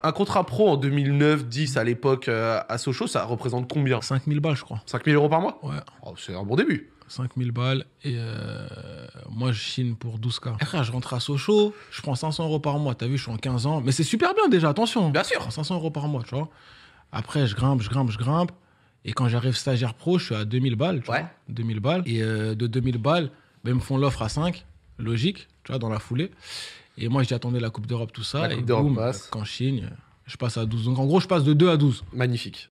Un contrat pro en 2009, 10 à l'époque euh, à Sochaux, ça représente combien 5000 balles, je crois. 5000 euros par mois Ouais. Oh, c'est un bon début. 5000 balles et euh, moi je chine pour 12K. Après, je rentre à Sochaux, je prends 500 euros par mois. T'as vu, je suis en 15 ans. Mais c'est super bien déjà, attention. Bien sûr. 500 euros par mois, tu vois. Après, je grimpe, je grimpe, je grimpe. Et quand j'arrive stagiaire pro, je suis à 2000 balles. ouais. 2000 balles. Et euh, de 2000 balles, ben, ils me font l'offre à 5 logique, tu vois, dans la foulée. Et moi, j'ai attendu la Coupe d'Europe, tout ça. La et Coupe d'Europe passe. Quand je je passe à 12. Donc en gros, je passe de 2 à 12. Magnifique.